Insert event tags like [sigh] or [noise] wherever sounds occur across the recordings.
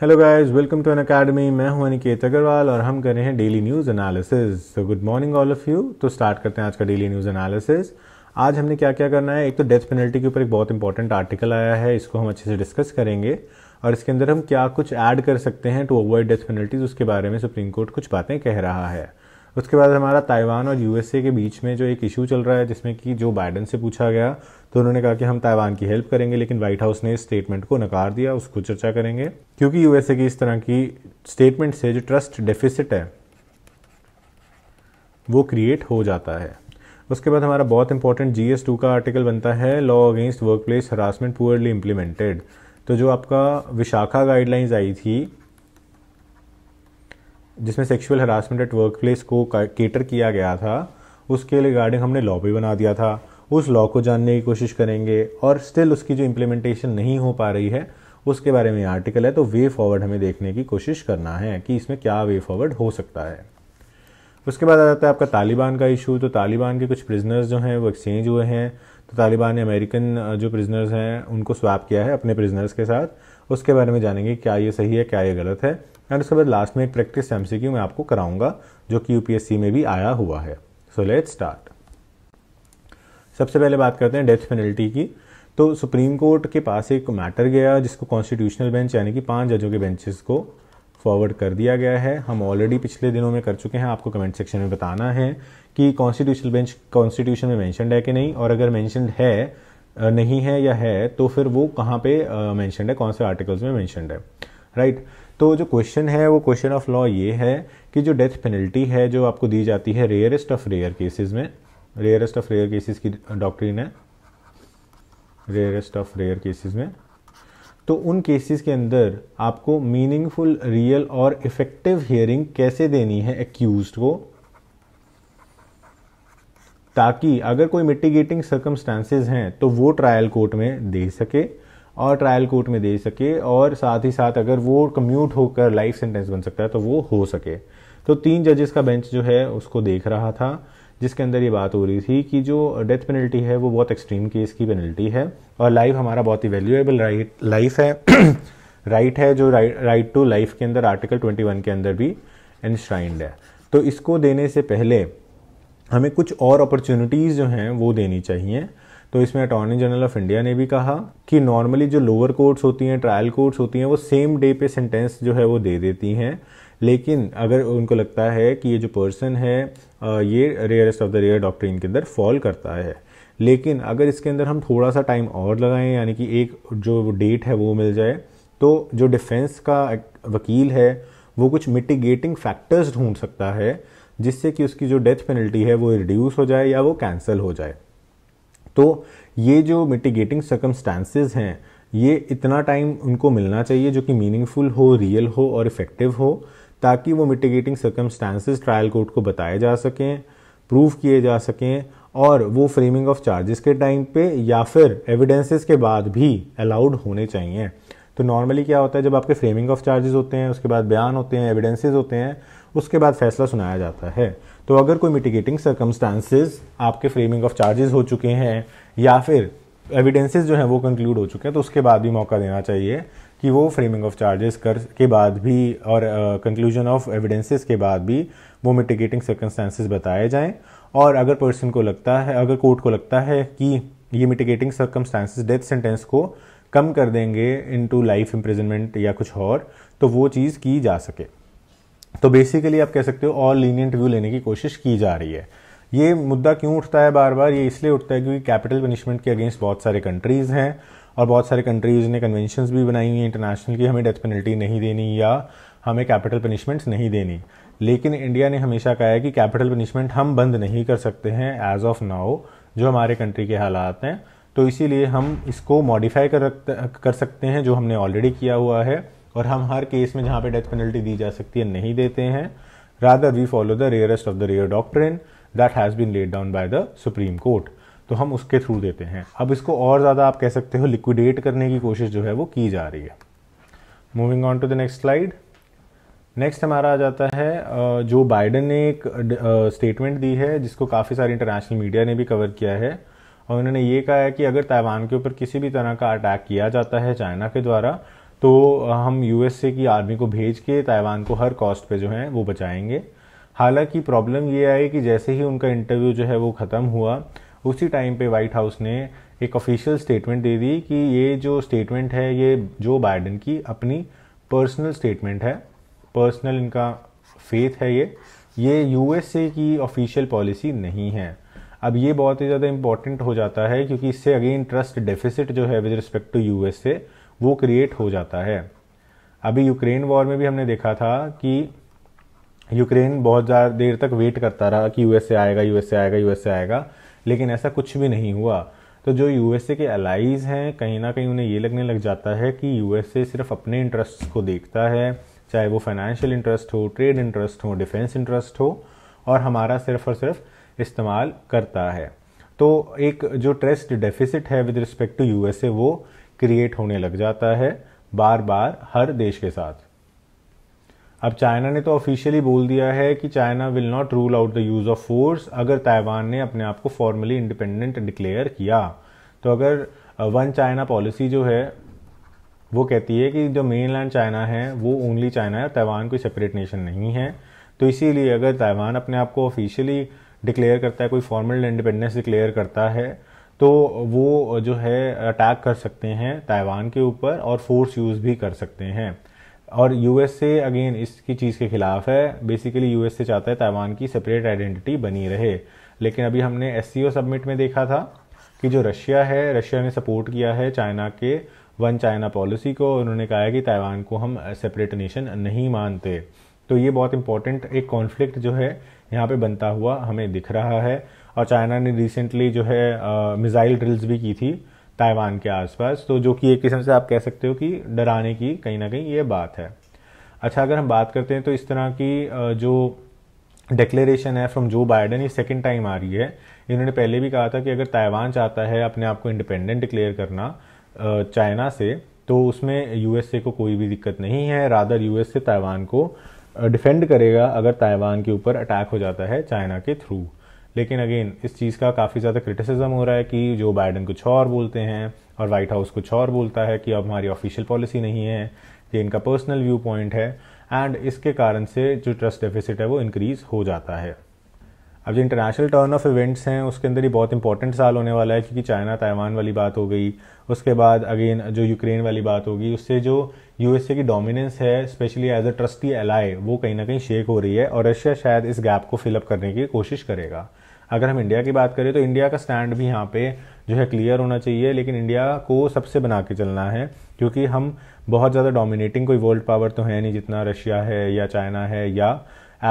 Hello guys welcome to Unacademy मैं हूं अनिकेत अग्रवाल और हम कर रहे हैं daily news analysis so good morning all of you तो स्टार्ट करते हैं आज का डेली न्यूज़ एनालिसिस आज हमने क्या क्या करना है एक तो डेथ पेनल्टी के ऊपर एक बहुत इंपॉर्टेंट आर्टिकल आया है इसको हम अच्छे से डिस्कस करेंगे और इसके अंदर हम क्या कुछ ऐड कर सकते हैं टू अवॉइड डेथ पेनल्टीज उसके बारे में सुप्रीम कोर्ट कुछ बातें कह रहा है उसके बाद हमारा ताइवान और यूएसए के बीच में जो एक इशू चल रहा है जिसमें कि जो बाइडन से पूछा गया तो उन्होंने कहा कि हम ताइवान की हेल्प करेंगे लेकिन व्हाइट हाउस ने इस स्टेटमेंट को नकार दिया उसको चर्चा करेंगे क्योंकि यूएसए की इस तरह की स्टेटमेंट से जो ट्रस्ट डेफिसिट है वो क्रिएट हो जाता है उसके बाद हमारा बहुत इंपॉर्टेंट जी एस टू का आर्टिकल बनता है law against workplace harassment poorly implemented तो जो आपका विशाखा गाइडलाइंस आई थी जिसमें sexual harassment at work workplace को केटर किया गया था उसके रिगार्डिंग हमने लॉ भी बना दिया था उस लॉ को जानने की कोशिश करेंगे और स्टिल उसकी जो इम्प्लीमेंटेशन नहीं हो पा रही है उसके बारे में आर्टिकल है तो वे फॉरवर्ड हमें देखने की कोशिश करना है कि इसमें क्या वे फॉरवर्ड हो सकता है उसके बाद आ जाता है आपका तालिबान का इशू तो तालिबान के कुछ प्रिजनर्स जो हैं वो एक्सचेंज हुए हैं तो तालिबान ने अमेरिकन जो प्रिजनर्स हैं उनको स्वैप किया है अपने प्रिजनर्स के साथ उसके बारे में जानेंगे क्या ये सही है क्या ये गलत है एंड उसके बाद लास्ट में एक प्रैक्टिस एम मैं आपको कराऊंगा जो कि यूपीएससी में भी आया हुआ है सो लेट स्टार्ट सबसे पहले बात करते हैं डेथ पेनल्टी की तो सुप्रीम कोर्ट के पास एक मैटर गया जिसको कॉन्स्टिट्यूशनल बेंच यानी कि पांच जजों के बेंचेस को फॉरवर्ड कर दिया गया है हम ऑलरेडी पिछले दिनों में कर चुके हैं आपको कमेंट सेक्शन में बताना है कि कॉन्स्टिट्यूशनल बेंच कॉन्स्टिट्यूशन में मैंशनड है कि नहीं और अगर मैंशनड है नहीं है या है तो फिर वो कहाँ पे मैंशनड है कौन से आर्टिकल्स में मैंशनड है राइट right? तो जो क्वेश्चन है वो क्वेश्चन ऑफ लॉ ये है कि जो डेथ पेनल्टी है जो आपको दी जाती है रेयरेस्ट ऑफ रेयर केसेज में रेयरेस्ट ऑफ रेयर केसेस की डॉक्ट्रीन है रेयरेस्ट ऑफ रेयर केसेस में तो उन केसेस के अंदर आपको मीनिंगफुल रियल और इफेक्टिव हियरिंग कैसे देनी है एक्यूज को ताकि अगर कोई मिटिगेटिंग सर्कमस्टांसेस हैं तो वो ट्रायल कोर्ट में दे सके और ट्रायल कोर्ट में दे सके और साथ ही साथ अगर वो कम्यूट होकर लाइफ सेंटेंस बन सकता है तो वो हो सके तो तीन जजेस का बेंच जो है उसको देख रहा था जिसके अंदर ये बात हो रही थी कि जो डेथ पेनल्टी है वो बहुत एक्सट्रीम केस की पेनल्टी है और लाइफ हमारा बहुत ही वैल्यूएबल राइट लाइफ है राइट [coughs] है जो राइट टू लाइफ के अंदर आर्टिकल 21 के अंदर भी इंश्राइंड है तो इसको देने से पहले हमें कुछ और अपॉर्चुनिटीज़ जो हैं वो देनी चाहिए तो इसमें अटॉर्नी जनरल ऑफ इंडिया ने भी कहा कि नॉर्मली जो लोअर कोर्ट्स होती हैं ट्रायल कोर्ट्स होती हैं वो सेम डे पे सेंटेंस जो है वो दे देती हैं लेकिन अगर उनको लगता है कि ये जो पर्सन है ये rarest of the rare doctrine के अंदर फॉल करता है लेकिन अगर इसके अंदर हम थोड़ा सा टाइम और लगाएं यानी कि एक जो डेट है वो मिल जाए तो जो डिफेंस का वकील है वो कुछ मिटिगेटिंग फैक्टर्स ढूंढ सकता है जिससे कि उसकी जो डेथ पेनल्टी है वो रिड्यूस हो जाए या वो कैंसिल हो जाए तो ये जो मिटिगेटिंग सर्कमस्टांसिस हैं ये इतना टाइम उनको मिलना चाहिए जो कि मीनिंगफुल हो रियल हो और इफ़ेक्टिव हो ताकि वो मिटिगेटिंग सर्कमस्टांसिस ट्रायल कोर्ट को बताए जा सकें प्रूव किए जा सकें और वो फ्रेमिंग ऑफ चार्जेस के टाइम पे या फिर एविडेंसेस के बाद भी अलाउड होने चाहिए तो नॉर्मली क्या होता है जब आपके फ्रेमिंग ऑफ चार्जेस होते हैं उसके बाद बयान होते हैं एविडेंसेस होते हैं उसके बाद फैसला सुनाया जाता है तो अगर कोई मिटिगेटिंग सर्कमस्टांसिस आपके फ्रेमिंग ऑफ चार्जेस हो चुके हैं या फिर एविडेंसेस जो हैं वो कंक्लूड हो चुके हैं तो उसके बाद भी मौका देना चाहिए कि वो फ्रेमिंग ऑफ चार्जेस कर के बाद भी और कंक्लूजन ऑफ एविडेंसेस के बाद भी वो मिटिगेटिंग सर्कमस्टांसिस बताए जाएं और अगर पर्सन को लगता है अगर कोर्ट को लगता है कि ये मिटिगेटिंग सर्कमस्टांसिस डेथ सेंटेंस को कम कर देंगे इनटू लाइफ इम्प्रिजनमेंट या कुछ और तो वो चीज़ की जा सके तो बेसिकली आप कह सकते हो और लीनियंट व्यू लेने की कोशिश की जा रही है ये मुद्दा क्यों उठता है बार बार ये इसलिए उठता है क्योंकि कैपिटल पनिशमेंट के अगेंस्ट बहुत सारे कंट्रीज़ हैं और बहुत सारे कंट्रीज़ ने कन्वेंशन भी बनाई हुई हैं इंटरनेशनल की हमें डेथ पेनल्टी नहीं देनी या हमें कैपिटल पनिशमेंट्स नहीं देनी लेकिन इंडिया ने हमेशा कहा है कि कैपिटल पनिशमेंट हम बंद नहीं कर सकते हैं एज ऑफ नाउ जो हमारे कंट्री के हालात हैं तो इसीलिए हम इसको मॉडिफाई कर कर सकते हैं जो हमने ऑलरेडी किया हुआ है और हम हर केस में जहाँ पे डेथ पेनल्टी दी जा सकती है नहीं देते हैं rather we follow the rarest of the rare doctrine that has been laid down by the Supreme Court तो हम उसके थ्रू देते हैं अब इसको और ज़्यादा आप कह सकते हो लिक्विडेट करने की कोशिश जो है वो की जा रही है moving on to the next slide next हमारा आ जाता है जो बाइडन ने एक स्टेटमेंट दी है जिसको काफ़ी सारे इंटरनेशनल मीडिया ने भी कवर किया है और उन्होंने ये कहा है कि अगर ताइवान के ऊपर किसी भी तरह का अटैक किया जाता है चाइना के द्वारा तो हम यूएसए की आर्मी को भेज के ताइवान को हर कॉस्ट पे जो है वो बचाएंगे हालांकि प्रॉब्लम ये आई कि जैसे ही उनका इंटरव्यू जो है वो ख़त्म हुआ उसी टाइम पे वाइट हाउस ने एक ऑफिशियल स्टेटमेंट दे दी कि ये जो स्टेटमेंट है ये जो बाइडन की अपनी पर्सनल स्टेटमेंट है पर्सनल इनका फेथ है ये ये यूएसए की ऑफिशियल पॉलिसी नहीं है अब ये बहुत ही ज़्यादा इंपॉर्टेंट हो जाता है क्योंकि इससे अगेन ट्रस्ट डेफिसिट जो है विद रिस्पेक्ट टू यूएसए वो क्रिएट हो जाता है अभी यूक्रेन वॉर में भी हमने देखा था कि यूक्रेन बहुत ज़्यादा देर तक वेट करता रहा कि यूएसए आएगा यूएसए आएगा यूएसए आएगा लेकिन ऐसा कुछ भी नहीं हुआ तो जो यूएसए के अलाइज हैं कहीं ना कहीं उन्हें ये लगने लग जाता है कि यूएसए सिर्फ अपने इंटरेस्ट को देखता है चाहे वो फाइनेंशियल इंटरेस्ट हो ट्रेड इंटरेस्ट हो डिफेंस इंटरेस्ट हो और हमारा सिर्फ और सिर्फ इस्तेमाल करता है तो एक जो ट्रस्ट डेफिसिट है विद रिस्पेक्ट टू यूएसए वो क्रिएट होने लग जाता है बार बार हर देश के साथ अब चाइना ने तो ऑफिशियली बोल दिया है कि China will not rule out the use of force अगर ताइवान ने अपने आप को फॉर्मली इंडिपेंडेंट डिक्लेयर किया तो अगर वन uh, चाइना पॉलिसी जो है वो कहती है कि जो मेन लैंड चाइना है वो ओनली चाइना है ताइवान कोई सेपरेट नेशन नहीं है तो इसीलिए अगर ताइवान अपने आप को ऑफिशियली डिक्लेयर करता है कोई फॉर्मल इंडिपेंडेंस डिक्लेयर करता है तो वो जो है अटैक कर सकते हैं ताइवान के ऊपर और फोर्स यूज़ भी कर सकते हैं और यूएसए अगेन इसकी चीज़ के खिलाफ है बेसिकली यूएसए चाहता है ताइवान की सेपरेट आइडेंटिटी बनी रहे लेकिन अभी हमने एस सबमिट में देखा था कि जो रशिया है रशिया ने सपोर्ट किया है चाइना के वन चाइना पॉलिसी को उन्होंने कहा है कि ताइवान को हम सेपरेट नेशन नहीं मानते तो ये बहुत इंपॉर्टेंट एक कॉन्फ्लिक्ट जो है यहाँ पे बनता हुआ हमें दिख रहा है और चाइना ने रिसेंटली जो है मिज़ाइल ड्रिल्स भी की थी ताइवान के आसपास तो जो कि एक किस्म से आप कह सकते हो कि डराने की कहीं ना कहीं ये बात है अच्छा अगर हम बात करते हैं तो इस तरह की जो डिक्लेरेशन है फ्रॉम जो बाइडन ये सेकेंड टाइम आ रही है इन्होंने पहले भी कहा था कि अगर ताइवान चाहता है अपने आप को इंडिपेंडेंट डिक्लेयर करना चाइना से तो उसमें यूएसए को कोई भी दिक्कत नहीं है रादर यूएसए ताइवान को डिफेंड करेगा अगर ताइवान के ऊपर अटैक हो जाता है चाइना के थ्रू लेकिन अगेन इस चीज़ का काफ़ी ज़्यादा क्रिटिसिज्म हो रहा है कि जो बाइडन कुछ और बोलते हैं और वाइट हाउस कुछ और बोलता है कि अब हमारी ऑफिशियल पॉलिसी नहीं है ये इनका पर्सनल व्यू पॉइंट है एंड इसके कारण से जो ट्रस्ट डेफिसिट है वो इंक्रीज़ हो जाता है अब जो इंटरनेशनल टर्न ऑफ इवेंट्स हैं उसके अंदर ही बहुत इंपॉर्टेंट साल होने वाला है क्योंकि चाइना ताइवान वाली बात हो गई उसके बाद अगेन जो यूक्रेन वाली बात होगी उससे जो यूएसए की डोमिनेंस है specially as a trusty ally वो कहीं ना कहीं शेक हो रही है और रशिया शायद इस गैप को फिलअप करने की कोशिश करेगा अगर हम इंडिया की बात करें तो इंडिया का स्टैंड भी यहाँ पे जो है क्लियर होना चाहिए लेकिन इंडिया को सबसे बना के चलना है क्योंकि हम बहुत ज़्यादा डोमिनेटिंग कोई वर्ल्ड पावर तो है नहीं जितना रशिया है या चाइना है या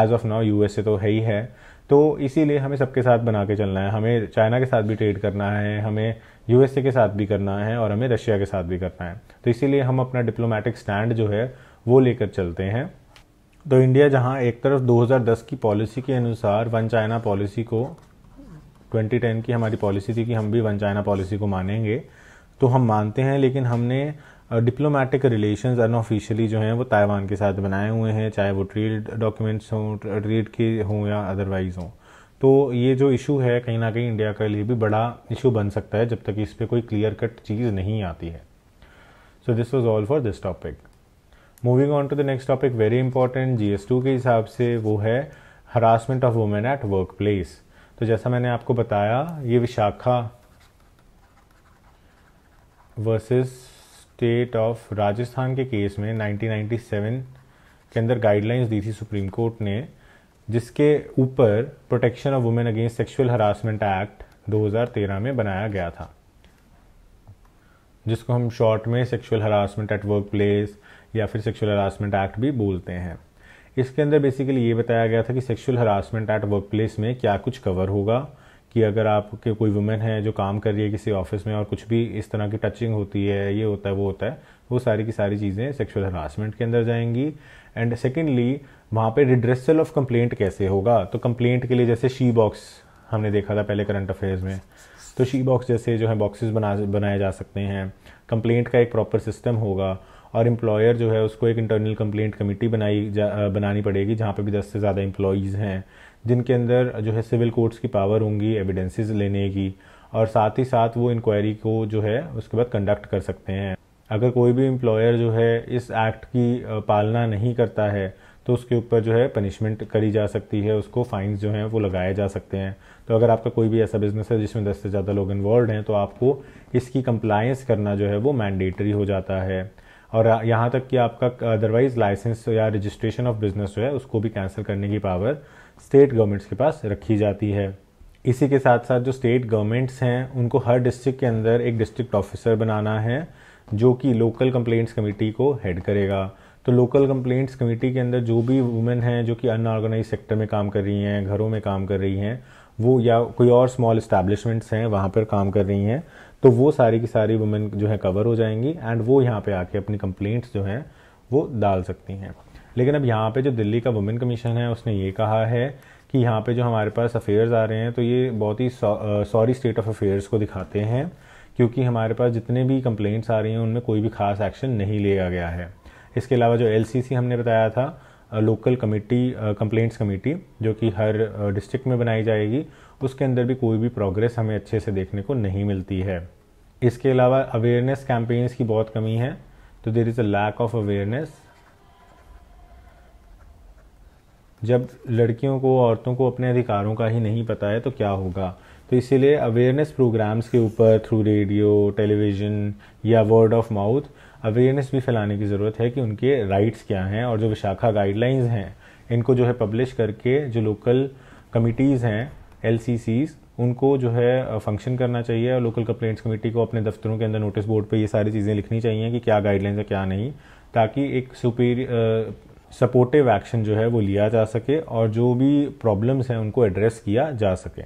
एज ऑफ नाउ यू तो है ही है तो इसीलिए हमें सबके साथ बना के चलना है हमें चाइना के साथ भी ट्रेड करना है हमें यूएसए के साथ भी करना है और हमें रशिया के साथ भी करना है तो इसीलिए हम अपना डिप्लोमेटिक स्टैंड जो है वो लेकर चलते हैं तो इंडिया जहाँ एक तरफ 2010 की पॉलिसी के अनुसार वन चाइना पॉलिसी को 2010 की हमारी पॉलिसी थी कि हम भी वन चाइना पॉलिसी को मानेंगे तो हम मानते हैं लेकिन हमने डिप्लोमेटिक रिलेशंस अनऑफिशियली जो हैं वो ताइवान के साथ बनाए हुए हैं चाहे वो ट्रेड डॉक्यूमेंट्स हों ट्रेड के हों या अदरवाइज़ हों तो ये जो इशू है कहीं ना कहीं इंडिया के लिए भी बड़ा इशू बन सकता है जब तक इस पर कोई क्लियर कट चीज़ नहीं आती है so this was all for this topic moving on to the next topic very important G S two के हिसाब से वो है harassment of women at work place तो जैसा मैंने आपको बताया ये Vishakha versus state of Rajasthan के केस में 1997 के अंदर गाइडलाइंस दी थी सुप्रीम कोर्ट ने जिसके ऊपर protection of women against sexual harassment act 2013 में बनाया गया था जिसको हम शॉर्ट में sexual harassment at work place या फिर सेक्सुअल हरासमेंट एक्ट भी बोलते हैं इसके अंदर बेसिकली ये बताया गया था कि sexual harassment at work place में क्या कुछ कवर होगा कि अगर आपके कोई वुमेन है जो काम कर रही है किसी ऑफिस में और कुछ भी इस तरह की टचिंग होती है ये होता है वो होता है वो सारी की सारी चीज़ें सेक्सुअल हरासमेंट के अंदर जाएंगी एंड सेकेंडली वहाँ पे रिड्रेसल ऑफ कंप्लेंट कैसे होगा तो कंप्लेंट के लिए जैसे शी बॉक्स हमने देखा था पहले करंट अफेयर्स में तो शी बॉक्स जैसे जो है बॉक्सेस बना बनाए जा सकते हैं कंप्लेंट का एक प्रॉपर सिस्टम होगा और एम्प्लॉयर जो है उसको एक इंटरनल कंप्लेंट कमेटी बनाई बनानी पड़ेगी जहाँ पे भी दस से ज़्यादा एम्प्लॉयज़ हैं जिनके अंदर जो है सिविल कोर्ट्स की पावर होंगी एविडेंसेस लेने की और साथ ही साथ वो इंक्वायरी को जो है उसके बाद कंडक्ट कर सकते हैं अगर कोई भी एम्प्लॉयर जो है इस एक्ट की पालना नहीं करता है तो उसके ऊपर जो है पनिशमेंट करी जा सकती है उसको फाइन्स जो हैं वो लगाए जा सकते हैं तो अगर आपका कोई भी ऐसा बिजनेस है जिसमें दस से ज़्यादा लोग इन्वॉल्व हैं तो आपको इसकी कंप्लायंस करना जो है वो मैंडेटरी हो जाता है और यहाँ तक कि आपका अदरवाइज लाइसेंस या रजिस्ट्रेशन ऑफ बिजनेस जो है उसको भी कैंसिल करने की पावर स्टेट गवर्नमेंट्स के पास रखी जाती है इसी के साथ साथ जो स्टेट गवर्नमेंट्स हैं उनको हर डिस्ट्रिक्ट के अंदर एक डिस्ट्रिक्ट ऑफिसर बनाना है जो कि लोकल कंप्लेंट्स कमेटी को हेड करेगा तो लोकल कंप्लेंट्स कमेटी के अंदर जो भी वुमेन हैं जो कि अनऑर्गेनाइज सेक्टर में काम कर रही हैं घरों में काम कर रही हैं वो या कोई और स्मॉल इस्टेब्लिशमेंट्स हैं वहाँ पर काम कर रही हैं तो वो सारी की सारी वुमेन जो है कवर हो जाएंगी एंड वो यहाँ पे आके अपनी कंप्लेंट्स जो हैं वो डाल सकती हैं लेकिन अब यहाँ पे जो दिल्ली का वुमेन कमीशन है उसने ये कहा है कि यहाँ पे जो हमारे पास अफेयर्स आ रहे हैं तो ये बहुत ही सॉरी स्टेट ऑफ अफेयर्स को दिखाते हैं क्योंकि हमारे पास जितने भी कंप्लेंट्स आ रही हैं उनमें कोई भी खास एक्शन नहीं लिया गया है इसके अलावा जो एल हमने बताया था लोकल कमेटी कंप्लेंट्स कमेटी जो कि हर डिस्ट्रिक्ट में बनाई जाएगी उसके अंदर भी कोई भी प्रोग्रेस हमें अच्छे से देखने को नहीं मिलती है इसके अलावा अवेयरनेस कैंपेन्स की बहुत कमी है तो there is a lack of awareness जब लड़कियों को औरतों को अपने अधिकारों का ही नहीं पता है तो क्या होगा तो इसीलिए अवेयरनेस प्रोग्राम्स के ऊपर थ्रू रेडियो टेलीविज़न या वर्ड ऑफ माउथ अवेयरनेस भी फैलाने की ज़रूरत है कि उनके राइट्स क्या हैं और जो विशाखा गाइडलाइंस हैं इनको जो है पब्लिश करके जो लोकल कमिटीज़ हैं एल उनको जो है फंक्शन करना चाहिए और लोकल कंप्लेंट्स कमेटी को अपने दफ्तरों के अंदर नोटिस बोर्ड पर ये सारी चीज़ें लिखनी चाहिए कि क्या गाइडलाइंस है क्या नहीं ताकि एक सुपीरियर सपोर्टिव एक्शन जो है वो लिया जा सके और जो भी प्रॉब्लम्स हैं उनको एड्रेस किया जा सके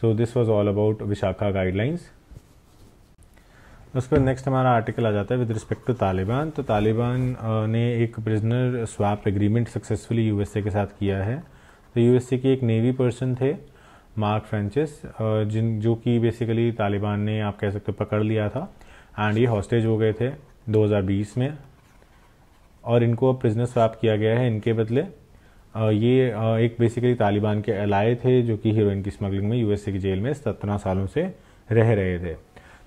so this was all about Vishakha guidelines उसके बाद नेक्स्ट हमारा आर्टिकल आ जाता है विद रिस्पेक्ट टू तालिबान तो तालिबान ने एक prisoner swap agreement successfully USA के साथ किया है तो यूएसए के एक नेवी पर्सन थे मार्क फ्रेंचिस जिन जो कि बेसिकली तालिबान ने आप कह सकते हो पकड़ लिया था एंड ये हॉस्टेज हो गए थे 2020 में और इनको अब प्रिजनर स्वाप किया गया है इनके बदले ये एक बेसिकली तालिबान के अलाए थे जो कि हीरोइन की स्मगलिंग में यूएसए की जेल में सत्रह सालों से रह रहे थे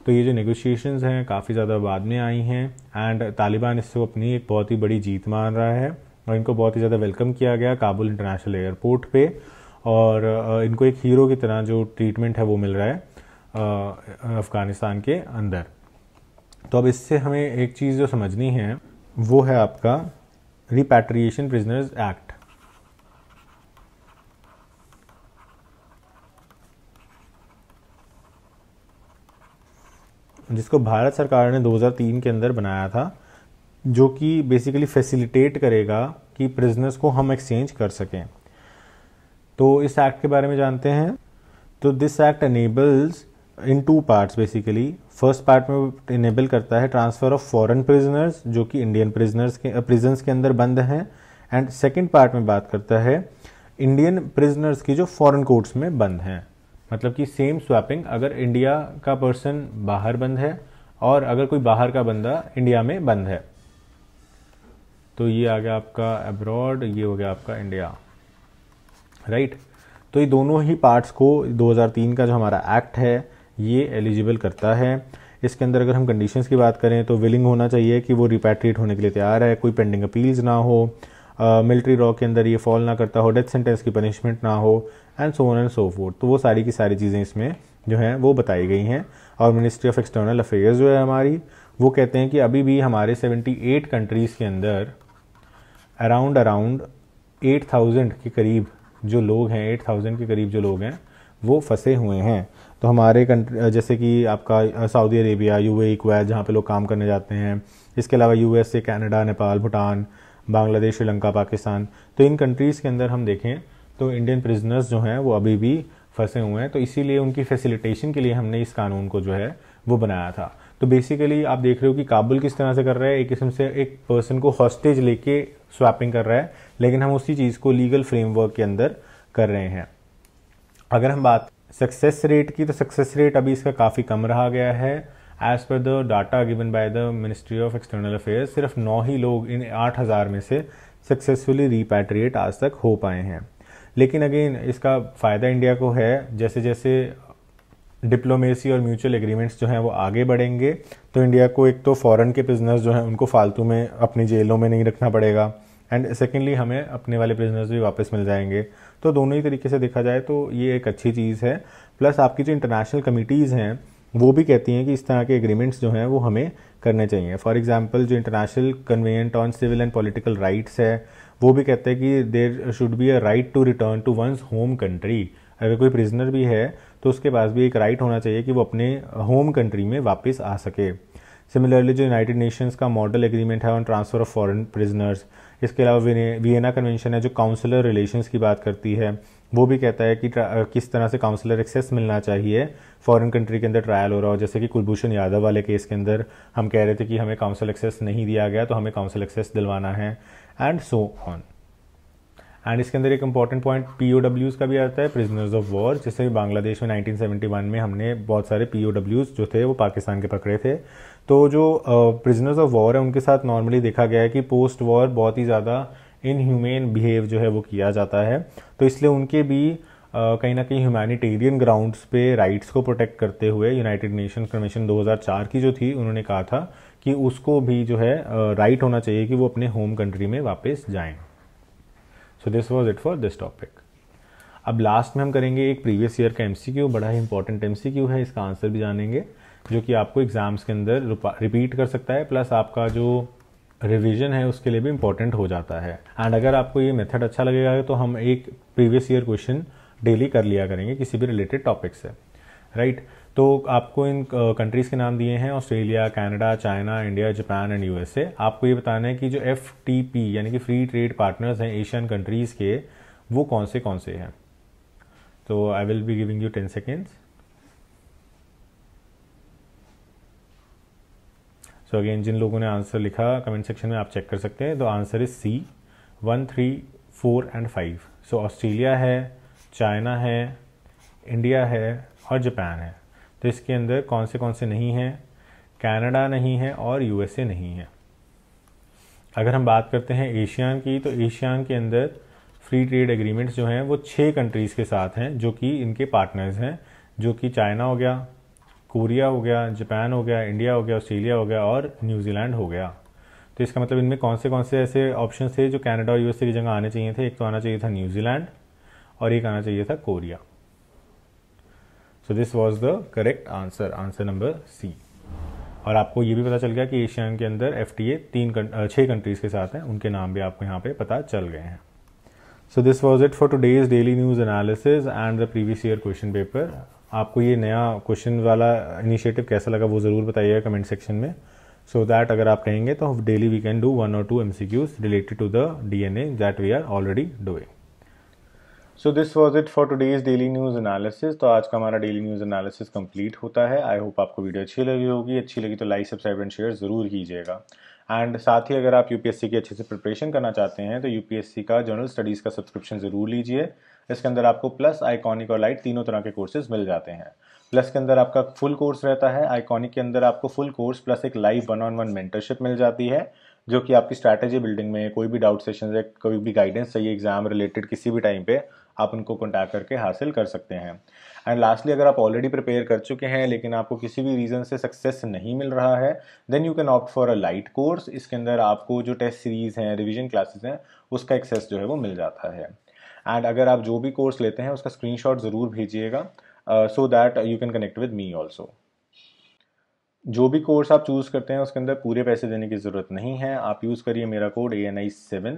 तो ये जो नेगोशिएशन हैं काफ़ी ज़्यादा बाद में आई हैं एंड तालिबान इससे अपनी एक बहुत ही बड़ी जीत मान रहा है और इनको बहुत ही ज़्यादा वेलकम किया गया काबुल इंटरनेशनल एयरपोर्ट पे और इनको एक हीरो की तरह जो ट्रीटमेंट है वो मिल रहा है अफ़गानिस्तान के अंदर तो अब इससे हमें एक चीज़ जो समझनी है वो है आपका रिपैट्रिएशन प्रिजनर्स एक्ट जिसको भारत सरकार ने 2003 के अंदर बनाया था जो कि बेसिकली फैसिलिटेट करेगा कि प्रिजनर्स को हम एक्सचेंज कर सकें तो इस एक्ट के बारे में जानते हैं तो this act enables in two parts basically first part में इनेबल करता है ट्रांसफ़र ऑफ फॉरेन प्रिजनर्स जो कि इंडियन प्रिजनर्स के प्रिजन्स uh, के अंदर बंद हैं एंड सेकेंड पार्ट में बात करता है इंडियन प्रिजनर्स की जो फॉरेन कोर्ट्स में बंद हैं मतलब कि सेम स्वैपिंग अगर इंडिया का पर्सन बाहर बंद है और अगर कोई बाहर का बंदा इंडिया में बंद है तो ये आ गया आपका अब्रॉड ये हो गया आपका इंडिया राइट तो ये दोनों ही पार्ट्स को 2003 का जो हमारा एक्ट है ये एलिजिबल करता है इसके अंदर अगर हम कंडीशंस की बात करें तो विलिंग होना चाहिए कि वो रिपैट्रिएट होने के लिए तैयार है कोई पेंडिंग अपील्स ना हो मिलिट्री रॉ के अंदर ये फॉल ना करता हो डेथ सेंटेंस की पनिशमेंट ना हो and so on and so forth तो वो सारी की सारी चीज़ें इसमें जो हैं वो बताई गई हैं और मिनिस्ट्री ऑफ एक्सटर्नल अफेयर्स जो है हमारी वो कहते हैं कि अभी भी हमारे 78 कंट्रीज़ के अंदर अराउंड अराउंड 8000 के करीब जो लोग हैं 8000 के करीब जो लोग हैं वो फंसे हुए हैं तो हमारे कंट्री जैसे कि आपका Saudi Arabia U A Kuwait जहाँ पे लोग काम करने जाते हैं इसके अलावा U S A Canada Nepal Bhutan Bangladesh Sri Lanka Pakistan तो इन कंट्रीज़ के अंदर हम देखें तो इंडियन प्रिजनर्स जो हैं वो अभी भी फंसे हुए हैं तो इसीलिए उनकी फैसिलिटेशन के लिए हमने इस कानून को जो है वो बनाया था तो बेसिकली आप देख रहे हो कि काबुल किस तरह से कर रहा है एक किस्म से एक पर्सन को हॉस्टेज लेके स्वैपिंग कर रहा है लेकिन हम उसी चीज़ को लीगल फ्रेमवर्क के अंदर कर रहे हैं अगर हम बात सक्सेस रेट की तो सक्सेस रेट अभी इसका काफ़ी कम रहा गया है as per the data given by the ministry of external affairs सिर्फ नौ ही लोग इन आठ हज़ार में से सक्सेसफुली रिपैट्रिएट आज तक हो पाए हैं लेकिन अगेन इसका फ़ायदा इंडिया को है जैसे जैसे डिप्लोमेसी और म्यूचुअल एग्रीमेंट्स जो हैं वो आगे बढ़ेंगे तो इंडिया को एक तो फ़ॉरन के प्रिजनर्स जो हैं उनको फालतू में अपनी जेलों में नहीं रखना पड़ेगा एंड सेकेंडली हमें अपने वाले प्रिजनर्स भी वापस मिल जाएंगे तो दोनों ही तरीके से देखा जाए तो ये एक अच्छी चीज़ है प्लस आपकी जो इंटरनेशनल कमिटीज़ हैं वो भी कहती हैं कि इस तरह के एग्रीमेंट्स जो हैं वो हमें करने चाहिए फॉर एग्जाम्पल जो international convent on civil and political rights है वो भी कहते हैं कि there should be a right to return to one's home country अगर कोई प्रिजनर भी है तो उसके पास भी एक राइट होना चाहिए कि वो अपने होम कंट्री में वापस आ सके सिमिलरली जो यूनाइटेड नेशंस का मॉडल एग्रीमेंट है on transfer of foreign prisoners इसके अलावा वियना कन्वेंशन है जो काउंसलर रिलेशंस की बात करती है वो भी कहता है कि किस तरह से काउंसलर एक्सेस मिलना चाहिए फॉरेन कंट्री के अंदर ट्रायल हो रहा हो जैसे कि कुलभूषण यादव वाले केस के अंदर हम कह रहे थे कि हमें काउंसल एक्सेस नहीं दिया गया तो हमें काउंसल एक्सेस दिलवाना है एंड सो ऑन एंड इसके अंदर एक इंपॉर्टेंट पॉइंट पी का भी आता है प्रिजनर्स ऑफ वॉर जैसे बांग्लादेश में 1971 में हमने बहुत सारे पी जो थे वो पाकिस्तान के पकड़े थे तो जो प्रिजनर्स ऑफ वॉर है उनके साथ नॉर्मली देखा गया है कि पोस्ट वॉर बहुत ही ज़्यादा इनह्यूमेन बिहेव जो है वो किया जाता है तो इसलिए उनके भी कहीं ना कहीं ह्यूमैनिटेरियन ग्राउंड्स पे राइट्स को प्रोटेक्ट करते हुए यूनाइटेड नेशन कमीशन 2004 की जो थी उन्होंने कहा था कि उसको भी जो है राइट होना चाहिए कि वो अपने होम कंट्री में वापस जाएं so this was it for this topic अब लास्ट में हम करेंगे एक प्रीवियस ईयर का एमसीक्यू बड़ा ही इंपॉर्टेंट एमसीक्यू है इसका आंसर भी जानेंगे जो कि आपको एग्ज़ाम्स के अंदर रिपीट कर सकता है प्लस आपका जो रिवीजन है उसके लिए भी इम्पोर्टेंट हो जाता है एंड अगर आपको ये मेथड अच्छा लगेगा तो हम एक प्रीवियस ईयर क्वेश्चन डेली कर लिया करेंगे किसी भी रिलेटेड टॉपिक से राइट right? तो आपको इन कंट्रीज़ के नाम दिए हैं Australia Canada China India Japan and USA आपको ये बताना है कि जो एफ यानी कि फ्री ट्रेड पार्टनर्स हैं एशियन कंट्रीज़ के वो कौन से कौन से हैं तो I will be giving you ten seconds so again जिन लोगों ने आंसर लिखा कमेंट सेक्शन में आप चेक कर सकते हैं तो answer is C one three four and five so Australia है चाइना है इंडिया है और जापान है तो इसके अंदर कौन से कौन से नहीं हैं कनाडा नहीं है और यूएसए नहीं है अगर हम बात करते हैं एशियान की तो एशियान के अंदर फ्री ट्रेड एग्रीमेंट्स जो हैं वो छः कंट्रीज़ के साथ हैं जो कि इनके पार्टनर्स हैं जो कि चाइना हो गया कोरिया हो गया जापान हो गया इंडिया हो गया ऑस्ट्रेलिया हो गया और न्यूजीलैंड हो गया तो इसका मतलब इनमें कौन से कौन से ऐसे ऑप्शन थे जो कनाडा और यूएसए की जगह आने चाहिए थे एक तो आना चाहिए था न्यूजीलैंड और एक आना चाहिए था Korea so this was the correct answer answer number C और आपको ये भी पता चल गया कि एशियान के अंदर एफ टी ए तीन छः कंट्रीज़ के साथ हैं उनके नाम भी आपको यहाँ पे पता चल गए हैं so this was it for today's daily news analysis and the previous year question paper आपको ये नया क्वेश्चन वाला इनिशिएटिव कैसा लगा वो ज़रूर बताइएगा कमेंट सेक्शन में सो so दैट अगर आप कहेंगे तो daily we can do one और two M C Qs related to the D N A that we are already doing so this was it for today's daily news analysis तो आज का हमारा daily news analysis complete होता है I hope आपको video अच्छी लगी होगी अच्छी लगी तो लाइक सब्सक्राइब एंड शेयर ज़रूर कीजिएगा एंड साथ ही अगर आप यूपीएससी की अच्छे से प्रिपरेशन करना चाहते हैं तो यूपीएससी का जनरल स्टडीज़ का सब्सक्रिप्शन ज़रूर लीजिए इसके अंदर आपको प्लस आइकॉनिक और लाइट तीनों तरह के कोर्सेज मिल जाते हैं प्लस के अंदर आपका फुल कोर्स रहता है आइकॉनिक के अंदर आपको फुल कोर्स प्लस एक live one on one mentorship मिल जाती है जो कि आपकी स्ट्रैटेजी बिल्डिंग में कोई भी डाउट सेशन या कोई भी गाइडेंस चाहिए एग्जाम रिलेटेड किसी भी टाइम पे आप उनको कॉन्टैक्ट करके हासिल कर सकते हैं एंड लास्टली अगर आप ऑलरेडी प्रिपेयर कर चुके हैं लेकिन आपको किसी भी रीज़न से सक्सेस नहीं मिल रहा है then you can opt for a light course इसके अंदर आपको जो टेस्ट सीरीज़ हैं रिविजन क्लासेस हैं उसका एक्सेस जो है वो मिल जाता है एंड अगर आप जो भी कोर्स लेते हैं उसका स्क्रीनशॉट ज़रूर भेजिएगा so that you can connect with me also जो भी कोर्स आप चूज़ करते हैं उसके अंदर पूरे पैसे देने की ज़रूरत नहीं है आप यूज़ करिए मेरा code A N I seven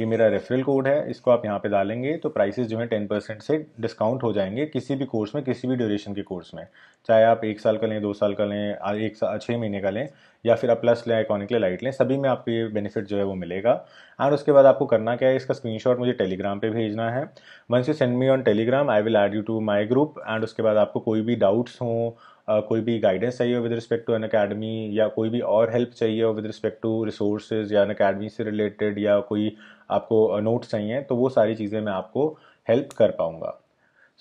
ये मेरा रेफरल कोड है इसको आप यहाँ पे डालेंगे तो प्राइसेस जो है टेन परसेंट से डिस्काउंट हो जाएंगे किसी भी कोर्स में किसी भी ड्यूरेशन के कोर्स में चाहे आप एक साल का लें दो साल का लें एक साल छः महीने का लें या फिर आप प्लस लें आइकॉनिक लें लाइट लें सभी में आपको ये बेनिफिट जो है वो मिलेगा एंड उसके बाद आपको करना क्या है इसका स्क्रीनशॉट मुझे टेलीग्राम पे भेजना है once you send me on Telegram I will add you to my group and उसके बाद आपको कोई भी डाउट्स हों कोई भी गाइडेंस चाहिए हो with respect to Unacademy या कोई भी और हेल्प चाहिए हो विद रिस्पेक्ट टू रिसोर्सेज या एन अकेडमी से रिलेटेड या कोई आपको नोट्स चाहिए तो वो सारी चीज़ें मैं आपको हेल्प कर पाऊँगा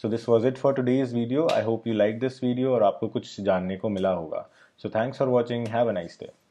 so this was it for is video I hope you like this video और आपको कुछ जानने को मिला होगा so thanks for watching have a nice day